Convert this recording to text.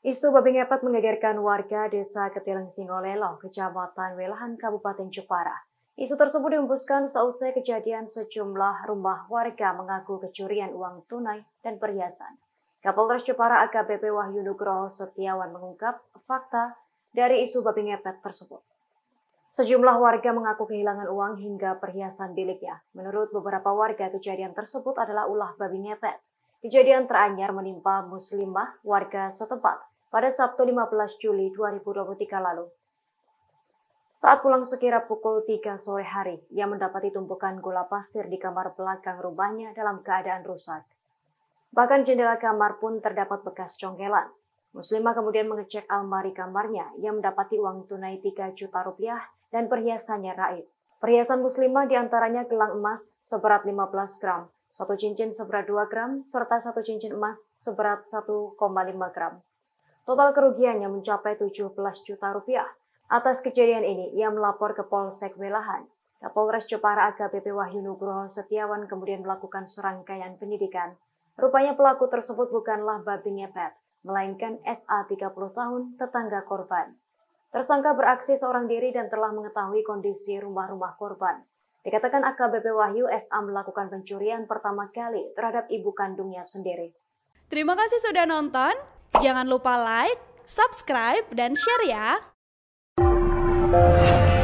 Isu babi ngepet menggegerkan warga desa Ketileng Singolelo, Kecamatan Welahan, Kabupaten Jepara. Isu tersebut dihembuskan seusai kejadian sejumlah rumah warga mengaku kecurian uang tunai dan perhiasan. Kapolres Jepara AKBP Wahyu Nugroho Setiawan mengungkap fakta dari isu babi ngepet tersebut. Sejumlah warga mengaku kehilangan uang hingga perhiasan miliknya. Menurut beberapa warga, kejadian tersebut adalah ulah babi ngepet. Kejadian teranyar menimpa muslimah warga setempat pada Sabtu 15 Juli 2023 lalu. Saat pulang sekira pukul 3 sore hari, ia mendapati tumpukan gula pasir di kamar belakang rumahnya dalam keadaan rusak. Bahkan jendela kamar pun terdapat bekas congkelan. Muslimah kemudian mengecek almari kamarnya. Ia mendapati uang tunai 3 juta rupiah dan perhiasannya raib. Perhiasan muslimah diantaranya gelang emas seberat 15 gram, satu cincin seberat 2 gram, serta satu cincin emas seberat 1,5 gram. Total kerugiannya mencapai 17 juta rupiah. Atas kejadian ini, ia melapor ke Polsek Welahan. Kapolres Jepara AKBP Wahyu Nugroho Setiawan kemudian melakukan serangkaian penyidikan. Rupanya pelaku tersebut bukanlah babi ngepet, melainkan SA 30 tahun, tetangga korban. Tersangka beraksi seorang diri dan telah mengetahui kondisi rumah-rumah korban. Dikatakan AKBP Wahyu SA melakukan pencurian pertama kali terhadap ibu kandungnya sendiri. Terima kasih sudah nonton. Jangan lupa like, subscribe, dan share ya.